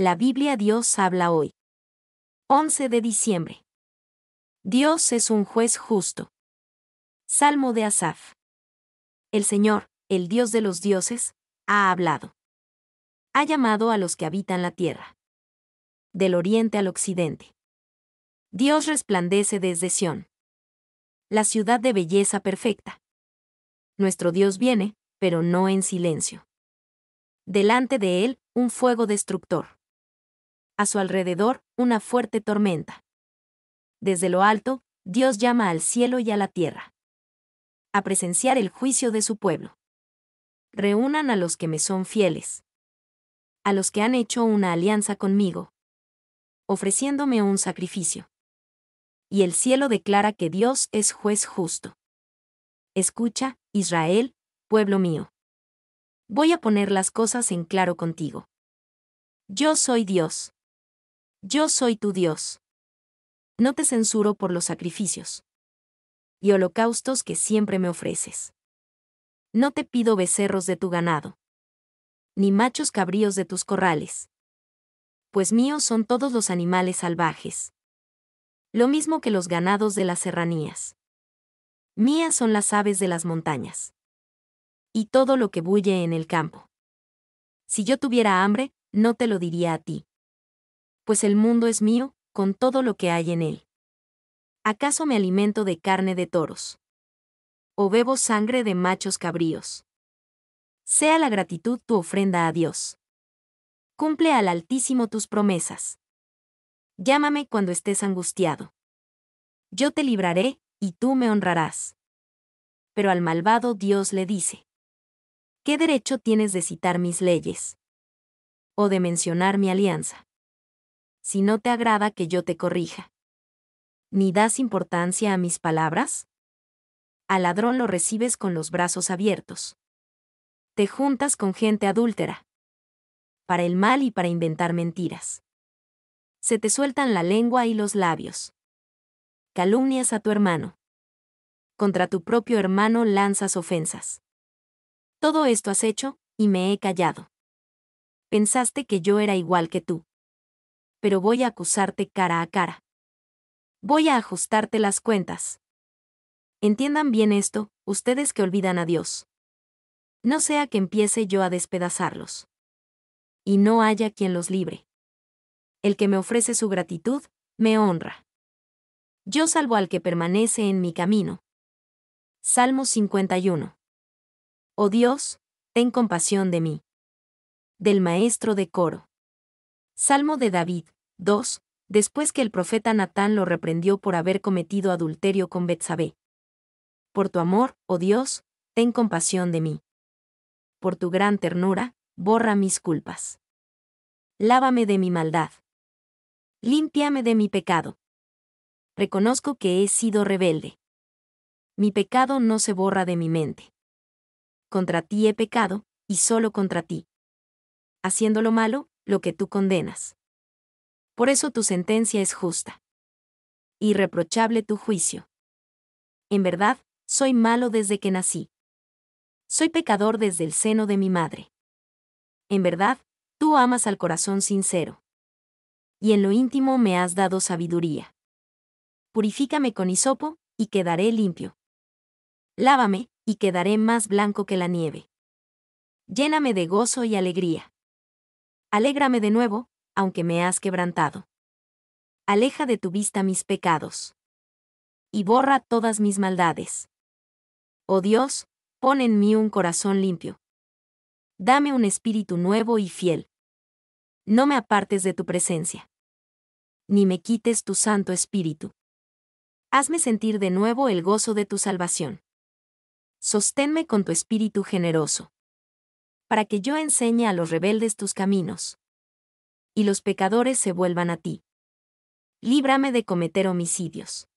La Biblia Dios habla hoy. 11 de diciembre. Dios es un juez justo. Salmo de Asaf. El Señor, el Dios de los dioses, ha hablado. Ha llamado a los que habitan la tierra. Del oriente al occidente. Dios resplandece desde Sión. La ciudad de belleza perfecta. Nuestro Dios viene, pero no en silencio. Delante de él, un fuego destructor a su alrededor, una fuerte tormenta. Desde lo alto, Dios llama al cielo y a la tierra. A presenciar el juicio de su pueblo. Reúnan a los que me son fieles. A los que han hecho una alianza conmigo. Ofreciéndome un sacrificio. Y el cielo declara que Dios es juez justo. Escucha, Israel, pueblo mío. Voy a poner las cosas en claro contigo. Yo soy Dios. Yo soy tu Dios. No te censuro por los sacrificios y holocaustos que siempre me ofreces. No te pido becerros de tu ganado, ni machos cabríos de tus corrales, pues míos son todos los animales salvajes, lo mismo que los ganados de las serranías. Mías son las aves de las montañas, y todo lo que bulle en el campo. Si yo tuviera hambre, no te lo diría a ti pues el mundo es mío, con todo lo que hay en él. ¿Acaso me alimento de carne de toros? ¿O bebo sangre de machos cabríos? Sea la gratitud tu ofrenda a Dios. Cumple al Altísimo tus promesas. Llámame cuando estés angustiado. Yo te libraré, y tú me honrarás. Pero al malvado Dios le dice, ¿qué derecho tienes de citar mis leyes? ¿O de mencionar mi alianza? si no te agrada que yo te corrija? ¿Ni das importancia a mis palabras? Al ladrón lo recibes con los brazos abiertos. Te juntas con gente adúltera. Para el mal y para inventar mentiras. Se te sueltan la lengua y los labios. Calumnias a tu hermano. Contra tu propio hermano lanzas ofensas. Todo esto has hecho, y me he callado. Pensaste que yo era igual que tú pero voy a acusarte cara a cara. Voy a ajustarte las cuentas. Entiendan bien esto, ustedes que olvidan a Dios. No sea que empiece yo a despedazarlos. Y no haya quien los libre. El que me ofrece su gratitud, me honra. Yo salvo al que permanece en mi camino. Salmo 51. Oh Dios, ten compasión de mí. Del maestro de coro. Salmo de David, 2, después que el profeta Natán lo reprendió por haber cometido adulterio con Betsabé. Por tu amor, oh Dios, ten compasión de mí. Por tu gran ternura, borra mis culpas. Lávame de mi maldad. Límpiame de mi pecado. Reconozco que he sido rebelde. Mi pecado no se borra de mi mente. Contra ti he pecado, y solo contra ti. Haciendo lo malo, lo que tú condenas. Por eso tu sentencia es justa. Irreprochable tu juicio. En verdad, soy malo desde que nací. Soy pecador desde el seno de mi madre. En verdad, tú amas al corazón sincero. Y en lo íntimo me has dado sabiduría. Purifícame con hisopo, y quedaré limpio. Lávame, y quedaré más blanco que la nieve. Lléname de gozo y alegría. Alégrame de nuevo, aunque me has quebrantado. Aleja de tu vista mis pecados. Y borra todas mis maldades. Oh Dios, pon en mí un corazón limpio. Dame un espíritu nuevo y fiel. No me apartes de tu presencia. Ni me quites tu santo espíritu. Hazme sentir de nuevo el gozo de tu salvación. Sosténme con tu espíritu generoso para que yo enseñe a los rebeldes tus caminos. Y los pecadores se vuelvan a ti. Líbrame de cometer homicidios.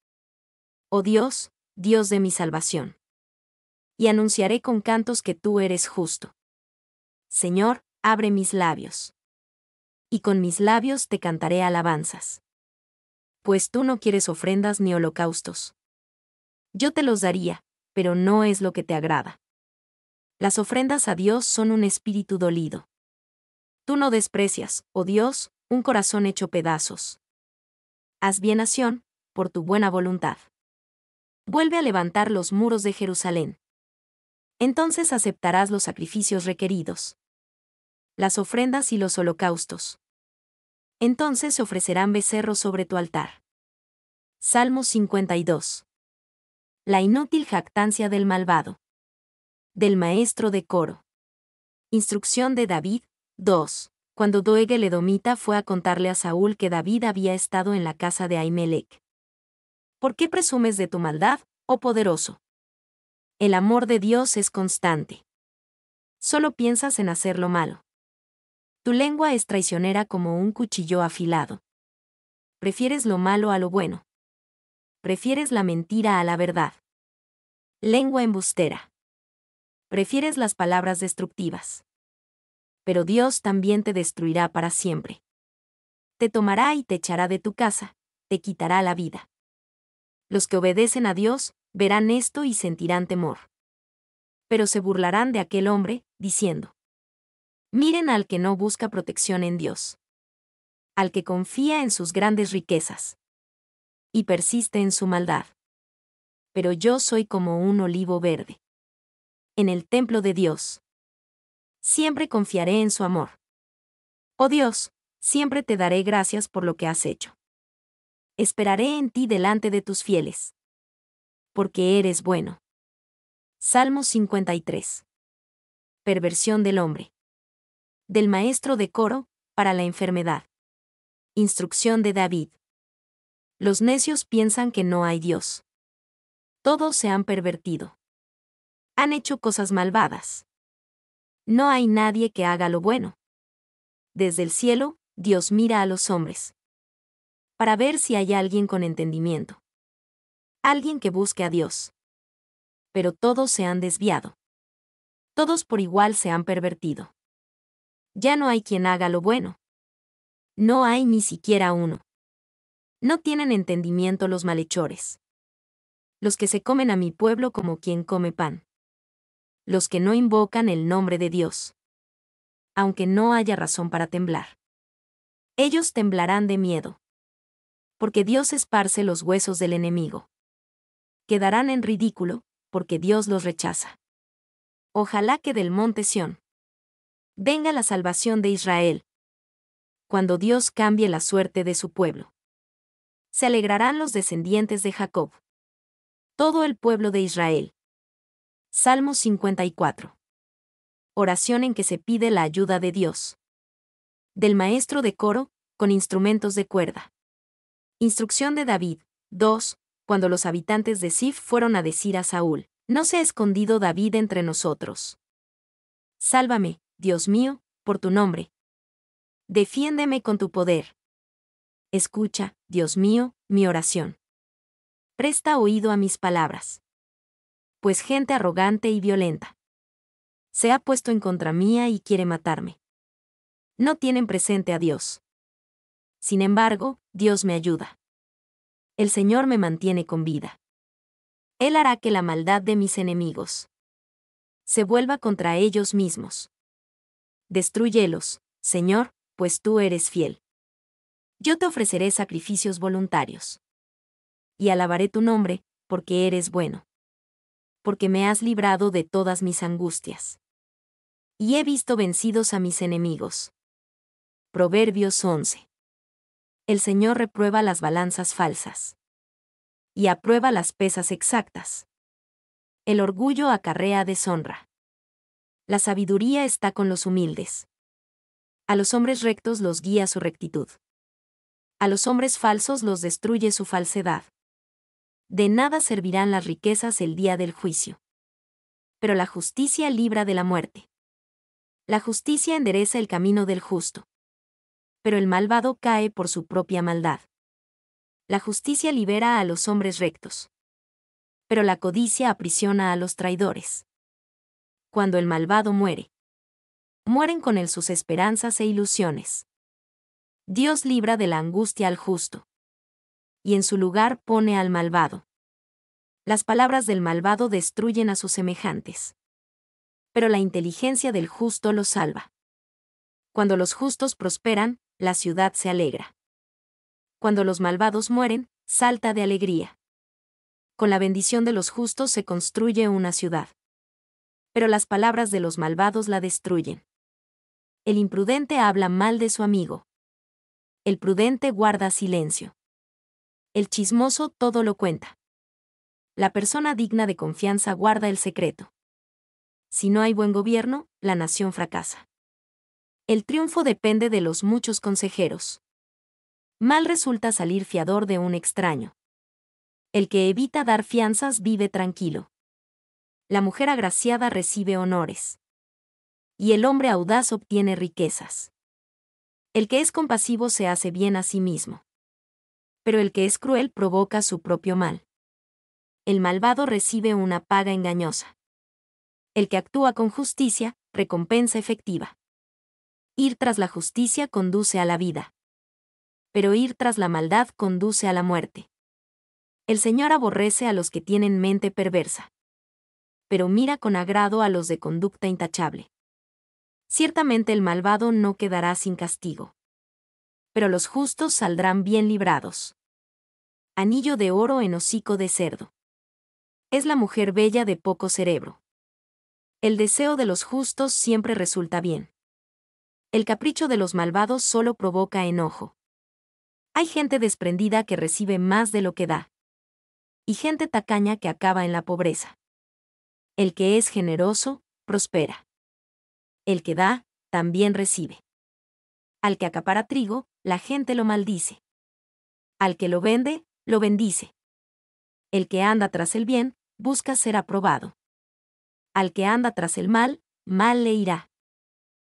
Oh Dios, Dios de mi salvación. Y anunciaré con cantos que tú eres justo. Señor, abre mis labios. Y con mis labios te cantaré alabanzas. Pues tú no quieres ofrendas ni holocaustos. Yo te los daría, pero no es lo que te agrada. Las ofrendas a Dios son un espíritu dolido. Tú no desprecias, oh Dios, un corazón hecho pedazos. Haz bien acción, por tu buena voluntad. Vuelve a levantar los muros de Jerusalén. Entonces aceptarás los sacrificios requeridos. Las ofrendas y los holocaustos. Entonces se ofrecerán becerros sobre tu altar. Salmo 52. La inútil jactancia del malvado del maestro de coro. Instrucción de David 2. Cuando Doeg Ledomita fue a contarle a Saúl que David había estado en la casa de Ahimelech. ¿Por qué presumes de tu maldad, oh poderoso? El amor de Dios es constante. Solo piensas en hacer lo malo. Tu lengua es traicionera como un cuchillo afilado. Prefieres lo malo a lo bueno. Prefieres la mentira a la verdad. Lengua embustera prefieres las palabras destructivas. Pero Dios también te destruirá para siempre. Te tomará y te echará de tu casa, te quitará la vida. Los que obedecen a Dios verán esto y sentirán temor. Pero se burlarán de aquel hombre, diciendo, Miren al que no busca protección en Dios. Al que confía en sus grandes riquezas. Y persiste en su maldad. Pero yo soy como un olivo verde en el templo de Dios. Siempre confiaré en su amor. Oh Dios, siempre te daré gracias por lo que has hecho. Esperaré en ti delante de tus fieles. Porque eres bueno. Salmo 53. Perversión del hombre. Del maestro de coro, para la enfermedad. Instrucción de David. Los necios piensan que no hay Dios. Todos se han pervertido han hecho cosas malvadas. No hay nadie que haga lo bueno. Desde el cielo, Dios mira a los hombres. Para ver si hay alguien con entendimiento. Alguien que busque a Dios. Pero todos se han desviado. Todos por igual se han pervertido. Ya no hay quien haga lo bueno. No hay ni siquiera uno. No tienen entendimiento los malhechores. Los que se comen a mi pueblo como quien come pan los que no invocan el nombre de Dios. Aunque no haya razón para temblar. Ellos temblarán de miedo. Porque Dios esparce los huesos del enemigo. Quedarán en ridículo, porque Dios los rechaza. Ojalá que del monte Sión venga la salvación de Israel. Cuando Dios cambie la suerte de su pueblo. Se alegrarán los descendientes de Jacob. Todo el pueblo de Israel. Salmo 54. Oración en que se pide la ayuda de Dios. Del maestro de coro, con instrumentos de cuerda. Instrucción de David. 2. Cuando los habitantes de Sif fueron a decir a Saúl, No se ha escondido David entre nosotros. Sálvame, Dios mío, por tu nombre. Defiéndeme con tu poder. Escucha, Dios mío, mi oración. Presta oído a mis palabras pues gente arrogante y violenta. Se ha puesto en contra mía y quiere matarme. No tienen presente a Dios. Sin embargo, Dios me ayuda. El Señor me mantiene con vida. Él hará que la maldad de mis enemigos se vuelva contra ellos mismos. Destruyelos, Señor, pues tú eres fiel. Yo te ofreceré sacrificios voluntarios. Y alabaré tu nombre, porque eres bueno porque me has librado de todas mis angustias. Y he visto vencidos a mis enemigos. Proverbios 11. El Señor reprueba las balanzas falsas. Y aprueba las pesas exactas. El orgullo acarrea deshonra. La sabiduría está con los humildes. A los hombres rectos los guía su rectitud. A los hombres falsos los destruye su falsedad de nada servirán las riquezas el día del juicio. Pero la justicia libra de la muerte. La justicia endereza el camino del justo. Pero el malvado cae por su propia maldad. La justicia libera a los hombres rectos. Pero la codicia aprisiona a los traidores. Cuando el malvado muere, mueren con él sus esperanzas e ilusiones. Dios libra de la angustia al justo y en su lugar pone al malvado. Las palabras del malvado destruyen a sus semejantes. Pero la inteligencia del justo los salva. Cuando los justos prosperan, la ciudad se alegra. Cuando los malvados mueren, salta de alegría. Con la bendición de los justos se construye una ciudad. Pero las palabras de los malvados la destruyen. El imprudente habla mal de su amigo. El prudente guarda silencio. El chismoso todo lo cuenta. La persona digna de confianza guarda el secreto. Si no hay buen gobierno, la nación fracasa. El triunfo depende de los muchos consejeros. Mal resulta salir fiador de un extraño. El que evita dar fianzas vive tranquilo. La mujer agraciada recibe honores. Y el hombre audaz obtiene riquezas. El que es compasivo se hace bien a sí mismo pero el que es cruel provoca su propio mal. El malvado recibe una paga engañosa. El que actúa con justicia, recompensa efectiva. Ir tras la justicia conduce a la vida. Pero ir tras la maldad conduce a la muerte. El Señor aborrece a los que tienen mente perversa. Pero mira con agrado a los de conducta intachable. Ciertamente el malvado no quedará sin castigo pero los justos saldrán bien librados. Anillo de oro en hocico de cerdo. Es la mujer bella de poco cerebro. El deseo de los justos siempre resulta bien. El capricho de los malvados solo provoca enojo. Hay gente desprendida que recibe más de lo que da. Y gente tacaña que acaba en la pobreza. El que es generoso, prospera. El que da, también recibe. Al que acapara trigo, la gente lo maldice. Al que lo vende, lo bendice. El que anda tras el bien, busca ser aprobado. Al que anda tras el mal, mal le irá.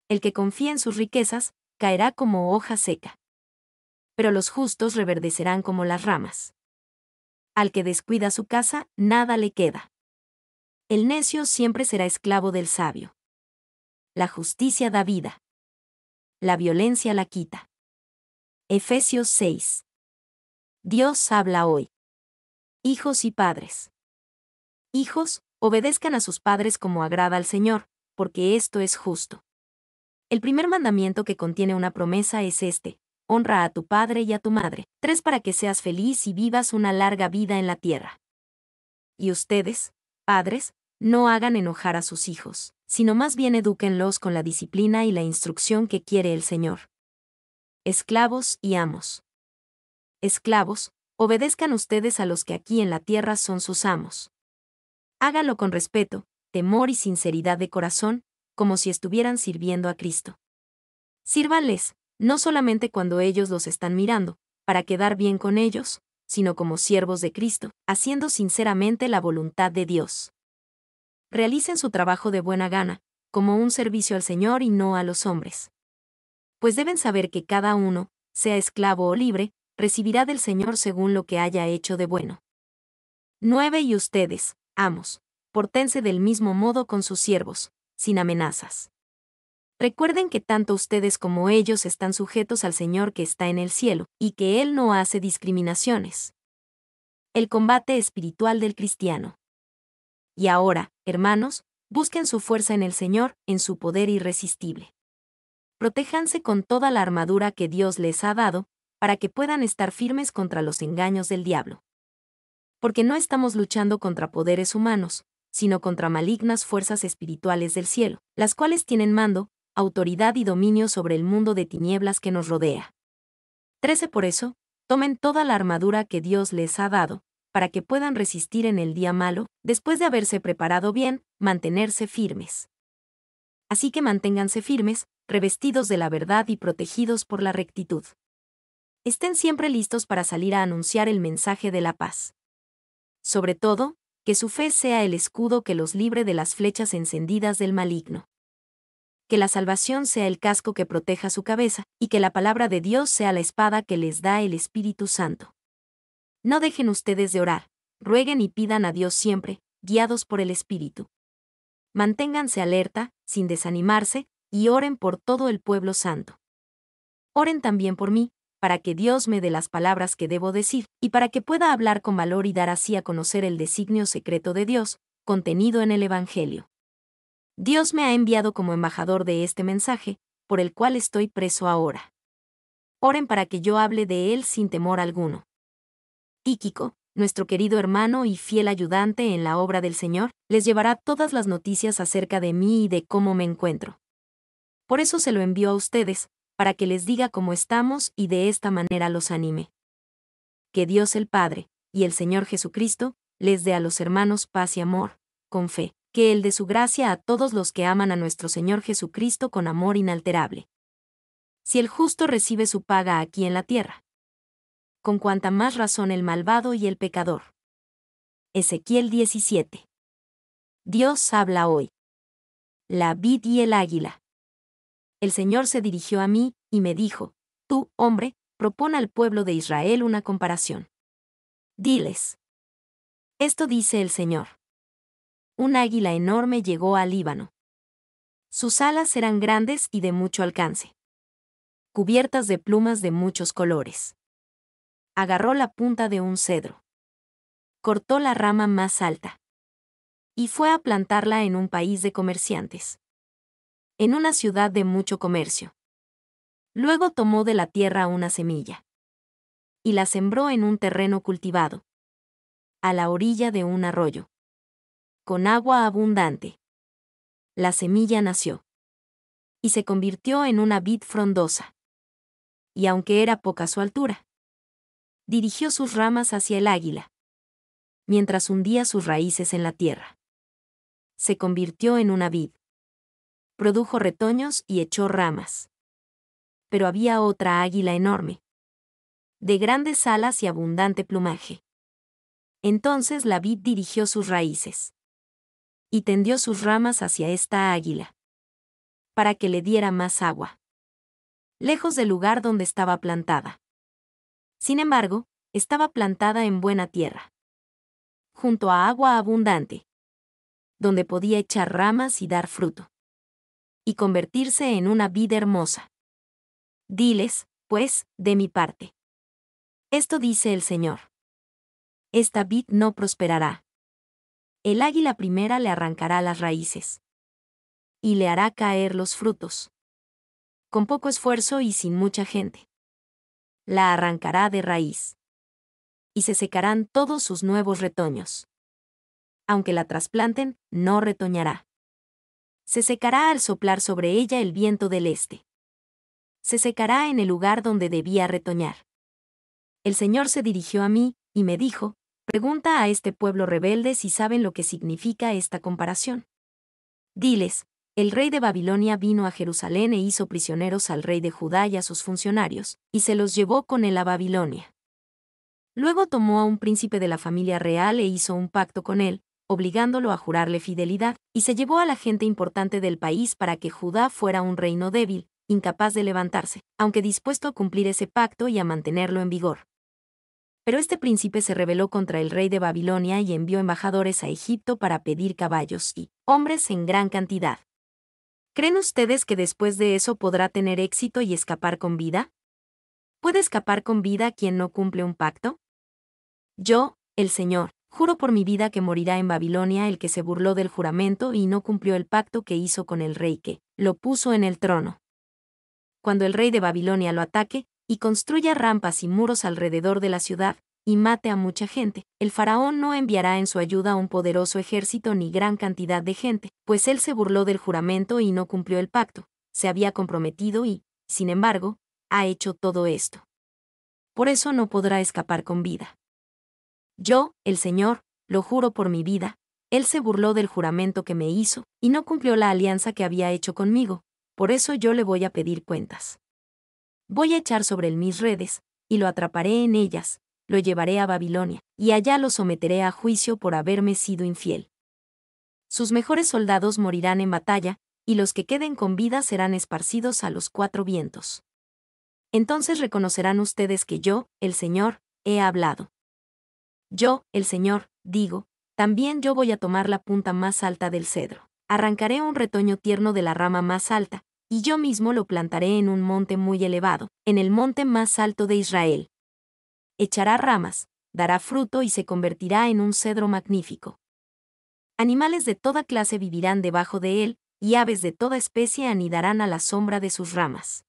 El que confía en sus riquezas, caerá como hoja seca. Pero los justos reverdecerán como las ramas. Al que descuida su casa, nada le queda. El necio siempre será esclavo del sabio. La justicia da vida. La violencia la quita. Efesios 6. Dios habla hoy. Hijos y padres. Hijos, obedezcan a sus padres como agrada al Señor, porque esto es justo. El primer mandamiento que contiene una promesa es este, honra a tu padre y a tu madre. Tres para que seas feliz y vivas una larga vida en la tierra. Y ustedes, padres, no hagan enojar a sus hijos, sino más bien edúquenlos con la disciplina y la instrucción que quiere el Señor esclavos y amos. Esclavos, obedezcan ustedes a los que aquí en la tierra son sus amos. Hágalo con respeto, temor y sinceridad de corazón, como si estuvieran sirviendo a Cristo. Sírvanles, no solamente cuando ellos los están mirando, para quedar bien con ellos, sino como siervos de Cristo, haciendo sinceramente la voluntad de Dios. Realicen su trabajo de buena gana, como un servicio al Señor y no a los hombres pues deben saber que cada uno, sea esclavo o libre, recibirá del Señor según lo que haya hecho de bueno. 9. Y ustedes, amos, portense del mismo modo con sus siervos, sin amenazas. Recuerden que tanto ustedes como ellos están sujetos al Señor que está en el cielo, y que Él no hace discriminaciones. El combate espiritual del cristiano. Y ahora, hermanos, busquen su fuerza en el Señor, en su poder irresistible protéjanse con toda la armadura que Dios les ha dado, para que puedan estar firmes contra los engaños del diablo. Porque no estamos luchando contra poderes humanos, sino contra malignas fuerzas espirituales del cielo, las cuales tienen mando, autoridad y dominio sobre el mundo de tinieblas que nos rodea. 13 Por eso, tomen toda la armadura que Dios les ha dado, para que puedan resistir en el día malo, después de haberse preparado bien, mantenerse firmes. Así que manténganse firmes, revestidos de la verdad y protegidos por la rectitud. Estén siempre listos para salir a anunciar el mensaje de la paz. Sobre todo, que su fe sea el escudo que los libre de las flechas encendidas del maligno. Que la salvación sea el casco que proteja su cabeza, y que la palabra de Dios sea la espada que les da el Espíritu Santo. No dejen ustedes de orar, rueguen y pidan a Dios siempre, guiados por el Espíritu. Manténganse alerta, sin desanimarse, y oren por todo el pueblo santo. Oren también por mí, para que Dios me dé las palabras que debo decir, y para que pueda hablar con valor y dar así a conocer el designio secreto de Dios, contenido en el Evangelio. Dios me ha enviado como embajador de este mensaje, por el cual estoy preso ahora. Oren para que yo hable de él sin temor alguno. Tíquico, nuestro querido hermano y fiel ayudante en la obra del Señor, les llevará todas las noticias acerca de mí y de cómo me encuentro. Por eso se lo envió a ustedes, para que les diga cómo estamos y de esta manera los anime. Que Dios el Padre, y el Señor Jesucristo, les dé a los hermanos paz y amor, con fe, que Él dé su gracia a todos los que aman a nuestro Señor Jesucristo con amor inalterable. Si el justo recibe su paga aquí en la tierra. Con cuanta más razón el malvado y el pecador. Ezequiel 17. Dios habla hoy. La vid y el águila el Señor se dirigió a mí, y me dijo, Tú, hombre, propón al pueblo de Israel una comparación. Diles. Esto dice el Señor. Un águila enorme llegó al Líbano. Sus alas eran grandes y de mucho alcance. Cubiertas de plumas de muchos colores. Agarró la punta de un cedro. Cortó la rama más alta. Y fue a plantarla en un país de comerciantes en una ciudad de mucho comercio. Luego tomó de la tierra una semilla y la sembró en un terreno cultivado, a la orilla de un arroyo, con agua abundante. La semilla nació y se convirtió en una vid frondosa. Y aunque era poca su altura, dirigió sus ramas hacia el águila, mientras hundía sus raíces en la tierra. Se convirtió en una vid produjo retoños y echó ramas. Pero había otra águila enorme, de grandes alas y abundante plumaje. Entonces la vid dirigió sus raíces y tendió sus ramas hacia esta águila, para que le diera más agua, lejos del lugar donde estaba plantada. Sin embargo, estaba plantada en buena tierra, junto a agua abundante, donde podía echar ramas y dar fruto y convertirse en una vid hermosa. Diles, pues, de mi parte. Esto dice el Señor. Esta vid no prosperará. El águila primera le arrancará las raíces. Y le hará caer los frutos. Con poco esfuerzo y sin mucha gente. La arrancará de raíz. Y se secarán todos sus nuevos retoños. Aunque la trasplanten, no retoñará se secará al soplar sobre ella el viento del este. Se secará en el lugar donde debía retoñar. El Señor se dirigió a mí, y me dijo, Pregunta a este pueblo rebelde si saben lo que significa esta comparación. Diles, el rey de Babilonia vino a Jerusalén e hizo prisioneros al rey de Judá y a sus funcionarios, y se los llevó con él a Babilonia. Luego tomó a un príncipe de la familia real e hizo un pacto con él, obligándolo a jurarle fidelidad, y se llevó a la gente importante del país para que Judá fuera un reino débil, incapaz de levantarse, aunque dispuesto a cumplir ese pacto y a mantenerlo en vigor. Pero este príncipe se rebeló contra el rey de Babilonia y envió embajadores a Egipto para pedir caballos y hombres en gran cantidad. ¿Creen ustedes que después de eso podrá tener éxito y escapar con vida? ¿Puede escapar con vida quien no cumple un pacto? Yo, el Señor, Juro por mi vida que morirá en Babilonia el que se burló del juramento y no cumplió el pacto que hizo con el rey que lo puso en el trono. Cuando el rey de Babilonia lo ataque, y construya rampas y muros alrededor de la ciudad, y mate a mucha gente, el faraón no enviará en su ayuda un poderoso ejército ni gran cantidad de gente, pues él se burló del juramento y no cumplió el pacto, se había comprometido y, sin embargo, ha hecho todo esto. Por eso no podrá escapar con vida. Yo, el Señor, lo juro por mi vida, él se burló del juramento que me hizo, y no cumplió la alianza que había hecho conmigo, por eso yo le voy a pedir cuentas. Voy a echar sobre él mis redes, y lo atraparé en ellas, lo llevaré a Babilonia, y allá lo someteré a juicio por haberme sido infiel. Sus mejores soldados morirán en batalla, y los que queden con vida serán esparcidos a los cuatro vientos. Entonces reconocerán ustedes que yo, el Señor, he hablado. Yo, el Señor, digo, también yo voy a tomar la punta más alta del cedro. Arrancaré un retoño tierno de la rama más alta, y yo mismo lo plantaré en un monte muy elevado, en el monte más alto de Israel. Echará ramas, dará fruto y se convertirá en un cedro magnífico. Animales de toda clase vivirán debajo de él, y aves de toda especie anidarán a la sombra de sus ramas.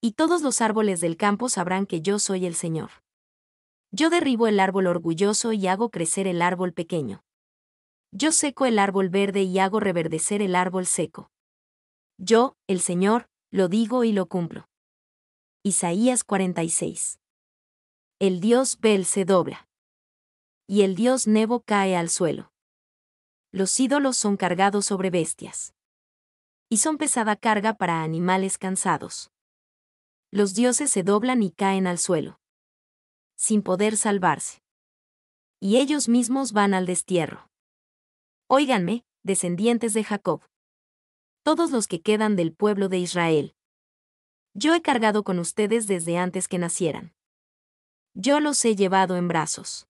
Y todos los árboles del campo sabrán que yo soy el Señor. Yo derribo el árbol orgulloso y hago crecer el árbol pequeño. Yo seco el árbol verde y hago reverdecer el árbol seco. Yo, el Señor, lo digo y lo cumplo. Isaías 46. El dios Bel se dobla. Y el dios Nebo cae al suelo. Los ídolos son cargados sobre bestias. Y son pesada carga para animales cansados. Los dioses se doblan y caen al suelo sin poder salvarse. Y ellos mismos van al destierro. Óiganme, descendientes de Jacob. Todos los que quedan del pueblo de Israel. Yo he cargado con ustedes desde antes que nacieran. Yo los he llevado en brazos.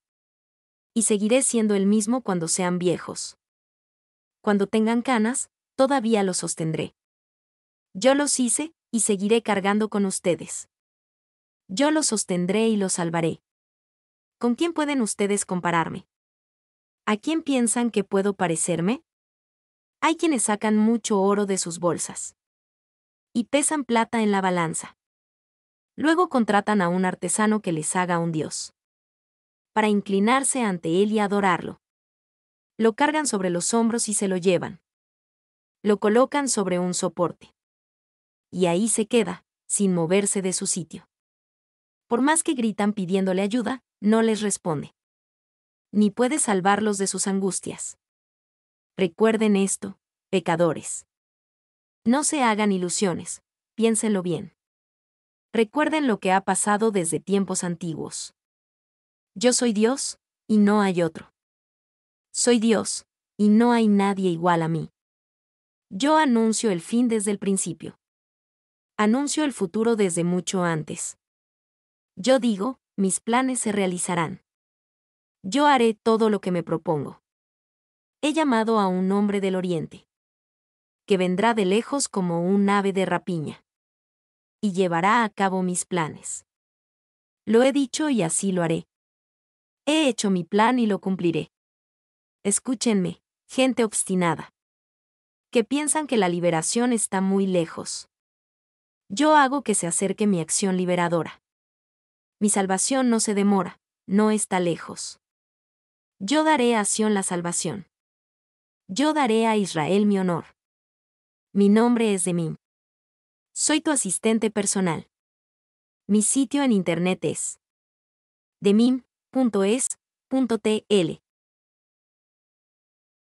Y seguiré siendo el mismo cuando sean viejos. Cuando tengan canas, todavía los sostendré. Yo los hice, y seguiré cargando con ustedes yo lo sostendré y lo salvaré. ¿Con quién pueden ustedes compararme? ¿A quién piensan que puedo parecerme? Hay quienes sacan mucho oro de sus bolsas y pesan plata en la balanza. Luego contratan a un artesano que les haga un dios para inclinarse ante él y adorarlo. Lo cargan sobre los hombros y se lo llevan. Lo colocan sobre un soporte. Y ahí se queda, sin moverse de su sitio por más que gritan pidiéndole ayuda, no les responde. Ni puede salvarlos de sus angustias. Recuerden esto, pecadores. No se hagan ilusiones, piénsenlo bien. Recuerden lo que ha pasado desde tiempos antiguos. Yo soy Dios, y no hay otro. Soy Dios, y no hay nadie igual a mí. Yo anuncio el fin desde el principio. Anuncio el futuro desde mucho antes. Yo digo, mis planes se realizarán. Yo haré todo lo que me propongo. He llamado a un hombre del oriente, que vendrá de lejos como un ave de rapiña, y llevará a cabo mis planes. Lo he dicho y así lo haré. He hecho mi plan y lo cumpliré. Escúchenme, gente obstinada, que piensan que la liberación está muy lejos. Yo hago que se acerque mi acción liberadora. Mi salvación no se demora, no está lejos. Yo daré a Sión la salvación. Yo daré a Israel mi honor. Mi nombre es Demim. Soy tu asistente personal. Mi sitio en internet es demim.es.tl.